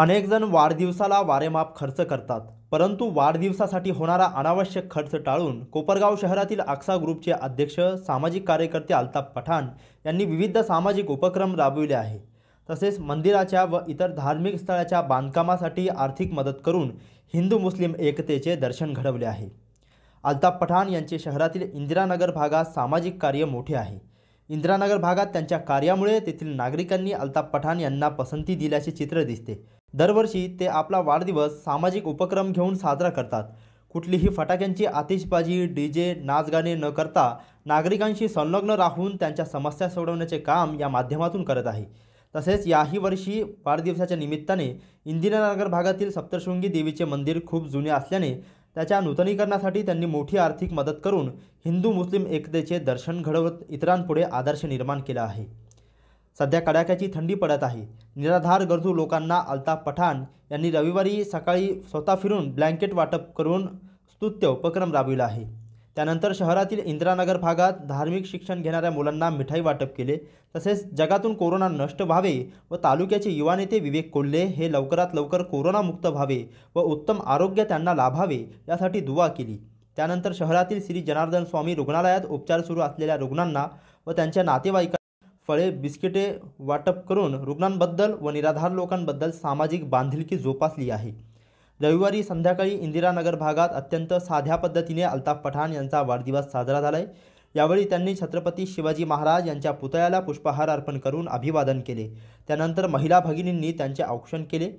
अनेकजण वाढदिवसाला वारेमाप खर्च करतात परंतु वाढदिवसासाठी होणारा अनावश्यक खर्च टाळून कोपरगाव शहरातील आक्सा ग्रुपचे अध्यक्ष सामाजिक कार्यकर्ते अल्ताफ पठाण यांनी विविध सामाजिक उपक्रम राबविले आहे तसेच मंदिराच्या व इतर धार्मिक स्थळाच्या बांधकामासाठी आर्थिक मदत करून हिंदू मुस्लिम एकतेचे दर्शन घडवले आहे अल्ताफ पठाण यांचे शहरातील इंदिरानगर भागात सामाजिक कार्य मोठे आहे इंदिरानगर भागात त्यांच्या कार्यामुळे तेथील नागरिकांनी अल्ताफ पठाण यांना पसंती दिल्याचे चित्र दिसते दरवर्षी ते आपला वाढदिवस सामाजिक उपक्रम घेऊन साजरा करतात कुठलीही फटाक्यांची आतिषबाजी डी जे नाचगाणे न करता नागरिकांशी संलग्न राहून त्यांच्या समस्या सोडवण्याचे काम या माध्यमातून करत आहे तसेच याही वर्षी वाढदिवसाच्या निमित्ताने इंदिरानगर भागातील सप्तशृंगी देवीचे मंदिर खूप जुने असल्याने त्याच्या नूतनीकरणासाठी त्यांनी मोठी आर्थिक मदत करून हिंदू मुस्लिम एकतेचे दर्शन घडवत इतरांपुढे आदर्श निर्माण केला आहे सध्या कडाक्याची थंडी पडत आहे निराधार गरजू लोकांना अल्ताफ पठाण यांनी रविवारी सकाळी स्वतः फिरून ब्लँकेट वाटप करून स्तुत्य उपक्रम राबविला आहे त्यानंतर शहरातील इंदिरानगर भागात धार्मिक शिक्षण घेणाऱ्या मुलांना मिठाई वाटप केले तसेच जगातून कोरोना नष्ट व्हावे व तालुक्याचे युवा नेते विवेक कोल्हे हे लवकरात लवकर कोरोनामुक्त व्हावे व उत्तम आरोग्य त्यांना लाभावे यासाठी दुवा केली त्यानंतर शहरातील श्री जनार्दन स्वामी रुग्णालयात उपचार सुरू असलेल्या रुग्णांना व त्यांच्या नातेवाईकांना फळे बिस्किटे वाटप करून रुग्णांबद्दल व निराधार लोकांबद्दल सामाजिक बांधिलकी जोपासली आहे रविवारी संध्याकाळी इंदिरानगर भागात अत्यंत साध्या पद्धतीने अल्ताफ पठाण यांचा वाढदिवस साजरा झाला यावेळी त्यांनी छत्रपती शिवाजी महाराज यांच्या पुतळ्याला पुष्पहार अर्पण करून अभिवादन केले त्यानंतर महिला भगिनींनी त्यांचे औक्षण केले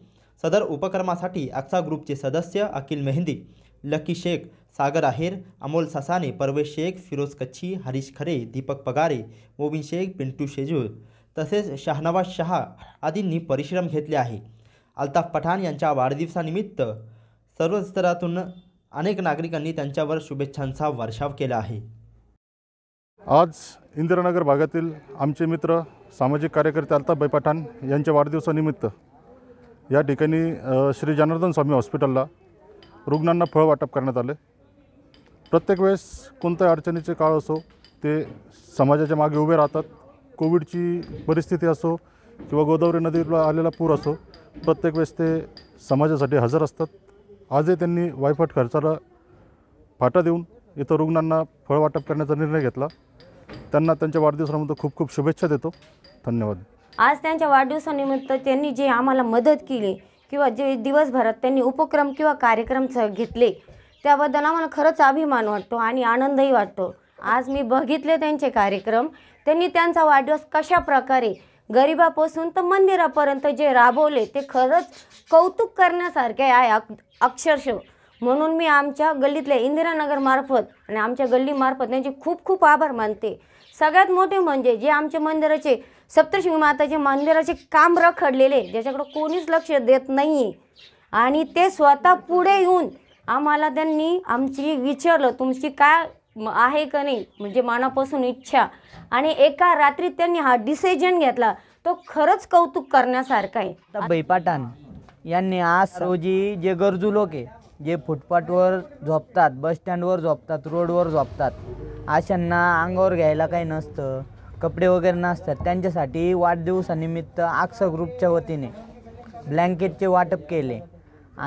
सदर उपक्रमासाठी आक्सा ग्रुपचे सदस्य अखिल मेहंदी लकी शेख सागर आहेर अमोल ससाने परवेश शेख फिरोज कच्छी हरीश खरे दीपक पगारे मोबिन शेख पिंटू शेजूर तसेच शाहनवाज शहा आदींनी परिश्रम घेतले आहे अल्ताफ पठाण यांच्या वाढदिवसानिमित्त सर्व स्तरातून अनेक नागरिकांनी त्यांच्यावर शुभेच्छांचा वर्षाव केला आहे आज इंदिरानगर भागातील आमचे मित्र सामाजिक कार्यकर्ते अल्ताफबाई पठाण यांच्या वाढदिवसानिमित्त या ठिकाणी श्री जनार्दन स्वामी हॉस्पिटलला रुग्णांना फळ वाटप करण्यात आले प्रत्येक वेळेस कोणत्या अडचणीचे काळ असो ते समाजाच्या मागे उभे राहतात कोविडची परिस्थिती असो किंवा गोदावरी नदीला आलेला पूर असो प्रत्येक वेळेस ते समाजासाठी हजर असतात आजही त्यांनी वायफाट खर्चाला फाटा देऊन इथं रुग्णांना फळ वाटप करण्याचा निर्णय घेतला त्यांना त्यांच्या वाढदिवसानिमित्त खूप खूप शुभेच्छा देतो धन्यवाद आज त्यांच्या वाढदिवसानिमित्त त्यांनी जे आम्हाला मदत केली किंवा जे दिवसभरात त्यांनी उपक्रम किंवा कार्यक्रम घेतले त्याबद्दल आम्हाला खरंच अभिमान वाटतो आणि आनंदही वाटतो आज मी बघितले त्यांचे कार्यक्रम त्यांनी त्यांचा वाढदिवस कशा प्रकारे गरिबापासून तर मंदिरापर्यंत जे राबवले ते खरंच कौतुक करण्यासारखे आहे अक्षरशः म्हणून मी आमच्या गल्लीतल्या इंदिरानगरमार्फत आणि आमच्या गल्लीमार्फत त्यांचे खूप खूप आभार मानते सगळ्यात मोठे म्हणजे जे आमच्या मंदिराचे सप्तशृंगी माताचे मंदिराचे काम रखडलेले ज्याच्याकडं कोणीच लक्ष देत नाही आणि ते स्वतः पुढे येऊन आम्हाला त्यांनी आमची विचारलं तुमची काय आहे का नाही म्हणजे मनापासून इच्छा आणि एका रात्रीत त्यांनी हा डिसिजन घेतला तो खरंच कौतुक करण्यासारखा आहे बैपाटान यांनी आज रोजी जे गरजू लोक आहे जे फुटपाथवर झोपतात बसस्टँडवर झोपतात रोडवर झोपतात अशांना अंगावर घ्यायला काही नसतं कपडे वगैरे नसतात त्यांच्यासाठी वाढदिवसानिमित्त आक्सा ग्रुपच्या वतीने ब्लँकेटचे वाटप केले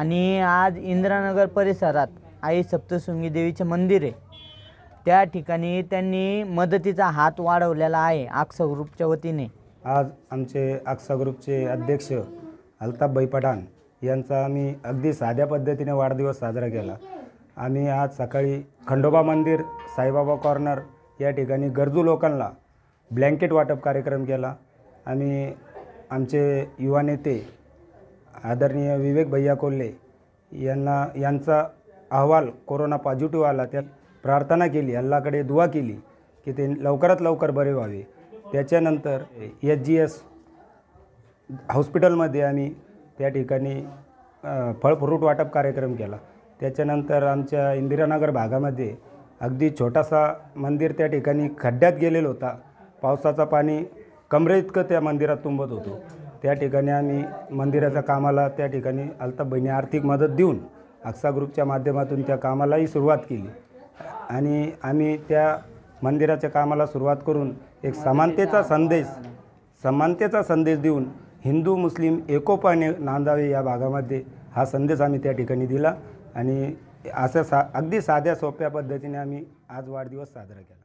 आणि आज इंद्रानगर परिसरात आई सप्तशृंगी देवीचे मंदिर आहे त्या ठिकाणी त्यांनी मदतीचा हात वाढवलेला आहे आक्सा ग्रुपच्या वतीने आज आमचे आक्सा ग्रुपचे अध्यक्ष अल्ताफभाई पठाण यांचा आम्ही अगदी साध्या पद्धतीने वाढदिवस साजरा केला आम्ही आज सकाळी खंडोबा मंदिर साईबाबा कॉर्नर या ठिकाणी गरजू लोकांना ब्लँकेट वाटप कार्यक्रम केला आम्ही आमचे युवा नेते आदरणीय विवेक भैया कोल्हे यांना यांचा अहवाल कोरोना पॉझिटिव्ह आला त्यात प्रार्थना केली अल्लाकडे दुवा केली की ते लवकरात लवकर बरे व्हावे त्याच्यानंतर एच जी एस हॉस्पिटलमध्ये आम्ही त्या ठिकाणी फळफ्रूट वाटप कार्यक्रम केला त्याच्यानंतर आमच्या इंदिरानगर भागामध्ये अगदी छोटासा मंदिर त्या ठिकाणी खड्ड्यात गेलेला होता पावसाचं पाणी कमरे इतकं त्या मंदिरात तुंबत होतो त्या ठिकाणी आम्ही मंदिराच्या कामाला त्या ठिकाणी बहिणी आर्थिक मदत देऊन अक्सा ग्रुपच्या माध्यमातून त्या कामालाही सुरुवात केली आणि आम्ही त्या मंदिराच्या कामाला सुरुवात करून एक समानतेचा संदेश समानतेचा संदेश देऊन हिंदू मुस्लिम एकोपाने नांदावे या भागामध्ये हा संदेश आम्ही त्या ठिकाणी दिला आणि असं सा अगदी साध्या सोप्या पद्धतीने आम्ही आज वाढदिवस साजरा केला